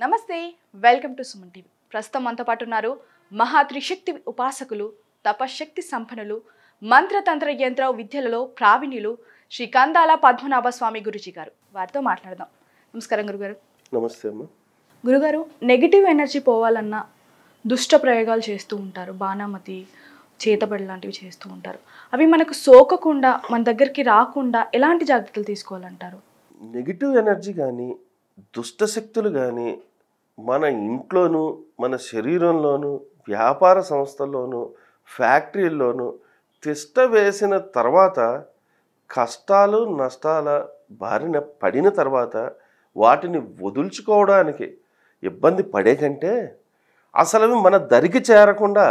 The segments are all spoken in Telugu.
నమస్తే వెల్కమ్ టు సుమన్ టీవీ ప్రస్తుతం మనతో పాటు ఉన్నారు మహా త్రిశక్తి ఉపాసకులు తపశక్తి సంపన్నులు మంత్రతంత్ర యంత్ర విద్యలలో ప్రావీణ్యులు శ్రీ కందాల పద్మనాభ స్వామి గురుజీ గారు వారితో మాట్లాడదాం నమస్కారం గురుగారు నమస్తే అమ్మా గురుగారు నెగిటివ్ ఎనర్జీ పోవాలన్నా దుష్ట ప్రయోగాలు చేస్తూ ఉంటారు బాణామతి చేతబడి లాంటివి చేస్తూ ఉంటారు అవి మనకు సోకకుండా మన దగ్గరికి రాకుండా ఎలాంటి జాగ్రత్తలు తీసుకోవాలంటారు నెగిటివ్ ఎనర్జీ కానీ దుష్టశక్తులు కానీ మన ఇంట్లోనూ మన శరీరంలోనూ వ్యాపార సంస్థల్లోనూ ఫ్యాక్టరీల్లోనూ తిష్ట వేసిన తర్వాత కష్టాలు నష్టాల బారిన పడిన తర్వాత వాటిని వదుల్చుకోవడానికి ఇబ్బంది పడే కంటే అసలు మన దరికి చేరకుండా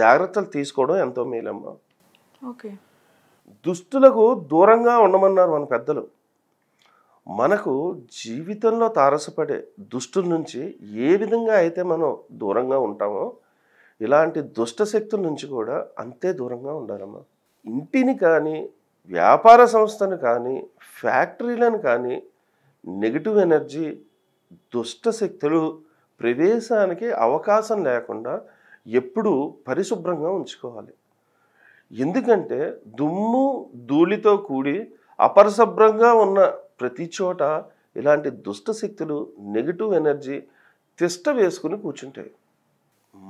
జాగ్రత్తలు తీసుకోవడం ఎంతో మేలమ్మా ఓకే దుస్తులకు దూరంగా ఉండమన్నారు మన పెద్దలు మనకు జీవితంలో తారసపడే దుష్టుల నుంచి ఏ విధంగా అయితే మనం దూరంగా ఉంటామో ఇలాంటి దుష్ట శక్తుల నుంచి కూడా అంతే దూరంగా ఉండాలమ్మా ఇంటిని కానీ వ్యాపార సంస్థను కానీ ఫ్యాక్టరీలను కానీ నెగిటివ్ ఎనర్జీ దుష్ట శక్తులు ప్రవేశానికి అవకాశం లేకుండా ఎప్పుడూ పరిశుభ్రంగా ఉంచుకోవాలి ఎందుకంటే దుమ్ము ధూళితో కూడి అపరిశుభ్రంగా ఉన్న ప్రతి చోట ఇలాంటి దుష్ట శక్తులు నెగిటివ్ ఎనర్జీ తిష్ట వేసుకుని కూర్చుంటాయి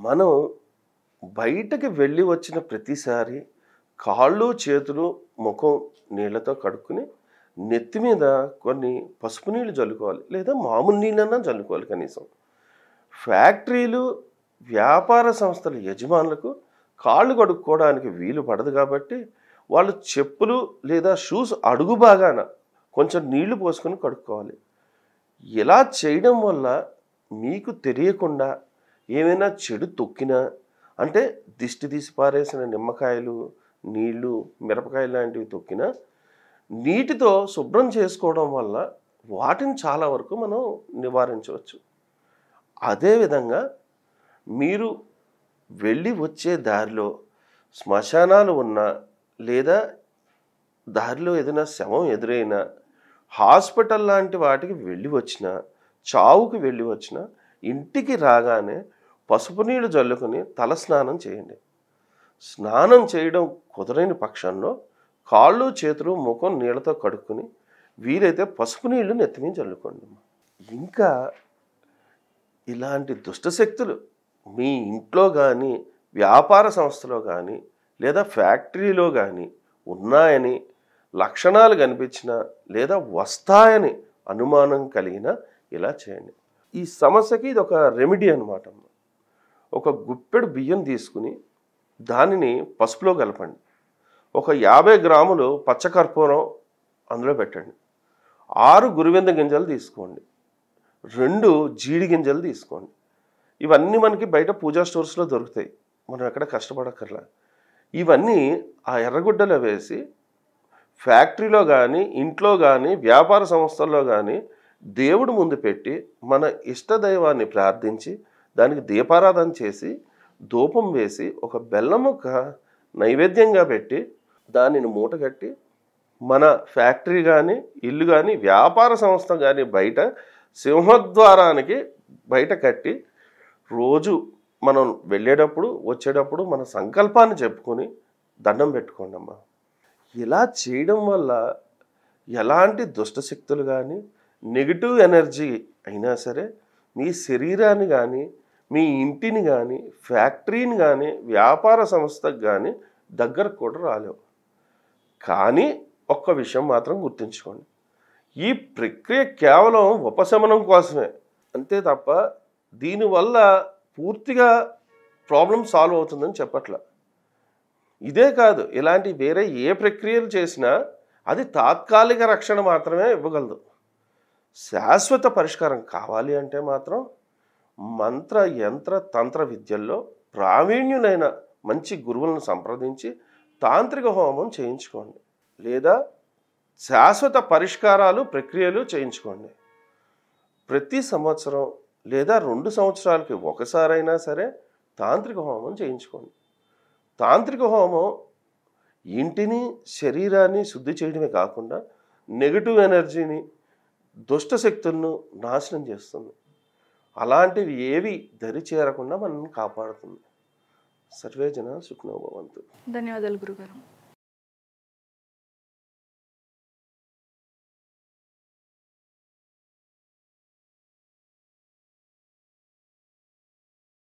మనం బయటకి వెళ్ళి వచ్చిన ప్రతిసారి కాళ్ళు చేతులు ముఖం నీళ్ళతో కడుక్కుని నెత్తి మీద కొన్ని పసుపు నీళ్ళు చల్లుకోవాలి లేదా మామూలు నీళ్ళన్నా చల్లుకోవాలి కనీసం ఫ్యాక్టరీలు వ్యాపార సంస్థల యజమానులకు కాళ్ళు కడుక్కోవడానికి వీలు పడదు కాబట్టి వాళ్ళు చెప్పులు లేదా షూస్ అడుగు బాగాన కొంచెం నీళ్లు పోసుకొని కడుక్కోవాలి ఇలా చేయడం వల్ల మీకు తెలియకుండా ఏమైనా చెడు తొక్కినా అంటే దిష్టి తీసి పారేసిన నిమ్మకాయలు నీళ్లు మిరపకాయలు లాంటివి తొక్కినా నీటితో శుభ్రం చేసుకోవడం వల్ల వాటిని చాలా వరకు మనం నివారించవచ్చు అదేవిధంగా మీరు వెళ్ళి వచ్చే దారిలో శ్మశానాలు ఉన్నా లేదా దారిలో ఏదైనా శవం ఎదురైనా హాస్పిటల్ లాంటి వాటికి వెళ్ళి వచ్చిన చావుకి వెళ్ళి వచ్చిన ఇంటికి రాగానే పసుపు నీళ్లు జల్లుకొని తల స్నానం చేయండి స్నానం చేయడం కుదరని పక్షంలో కాళ్ళు చేతులు ముఖం నీళ్ళతో కడుక్కుని వీలైతే పసుపు నీళ్లు నెత్తిమీ చల్లుకోండి ఇంకా ఇలాంటి దుష్టశక్తులు మీ ఇంట్లో కానీ వ్యాపార సంస్థలో కానీ లేదా ఫ్యాక్టరీలో కానీ ఉన్నాయని లక్షణాలు కనిపించినా లేదా వస్తాయని అనుమానం కలిగినా ఇలా చేయండి ఈ సమస్యకి ఇది ఒక రెమెడీ అనమాట ఒక గుప్పెడు బియ్యం తీసుకుని దానిని పసుపులో కలపండి ఒక యాభై గ్రాములు పచ్చకర్పూరం అందులో పెట్టండి ఆరు గురువింద గింజలు తీసుకోండి రెండు జీడి గింజలు తీసుకోండి ఇవన్నీ మనకి బయట పూజా స్టోర్స్లో దొరుకుతాయి మనం ఎక్కడ కష్టపడక్కర్లా ఇవన్నీ ఆ ఎర్రగుడ్డలో వేసి ఫ్యాక్టరీలో కానీ ఇంట్లో కానీ వ్యాపార సంస్థల్లో కానీ దేవుడు ముందు పెట్టి మన ఇష్టదైవాన్ని ప్రార్థించి దానికి దీపారాధన చేసి ధూపం వేసి ఒక ఒక నైవేద్యంగా పెట్టి దానిని మూటగట్టి మన ఫ్యాక్టరీ కానీ ఇల్లు కానీ వ్యాపార సంస్థ కానీ బయట సింహద్వారానికి బయట కట్టి రోజు మనం వెళ్ళేటప్పుడు వచ్చేటప్పుడు మన సంకల్పాన్ని చెప్పుకొని దండం పెట్టుకోండి అమ్మా ఇలా చేయడం వల్ల ఎలాంటి దుష్టశక్తులు కానీ నెగిటివ్ ఎనర్జీ అయినా సరే మీ శరీరాన్ని కానీ మీ ఇంటిని కానీ ఫ్యాక్టరీని కానీ వ్యాపార సంస్థకు కానీ దగ్గరకు కూడా రాలేవు కానీ ఒక్క విషయం మాత్రం గుర్తుంచుకోండి ఈ ప్రక్రియ కేవలం ఉపశమనం కోసమే అంతే తప్ప దీనివల్ల పూర్తిగా ప్రాబ్లం సాల్వ్ అవుతుందని చెప్పట్లే ఇదే కాదు ఇలాంటి వేరే ఏ ప్రక్రియలు చేసినా అది తాత్కాలిక రక్షణ మాత్రమే ఇవ్వగలదు శాశ్వత పరిష్కారం కావాలి అంటే మాత్రం మంత్ర యంత్ర తంత్ర విద్యల్లో ప్రావీణ్యులైన మంచి గురువులను సంప్రదించి తాంత్రిక హోమం చేయించుకోండి లేదా శాశ్వత పరిష్కారాలు ప్రక్రియలు చేయించుకోండి ప్రతి సంవత్సరం లేదా రెండు సంవత్సరాలకి ఒకసారైనా సరే తాంత్రిక హోమం చేయించుకోండి తాంత్రిక హోమం ఇంటిని శరీరాన్ని శుద్ధి చేయడమే కాకుండా నెగిటివ్ ఎనర్జీని దుష్ట శక్తులను నాశనం చేస్తుంది అలాంటివి ఏవి దరి చేరకుండా మనల్ని కాపాడుతుంది సర్వేజన సుఖ్నోభవంతు ధన్యవాదాలు గురుగారు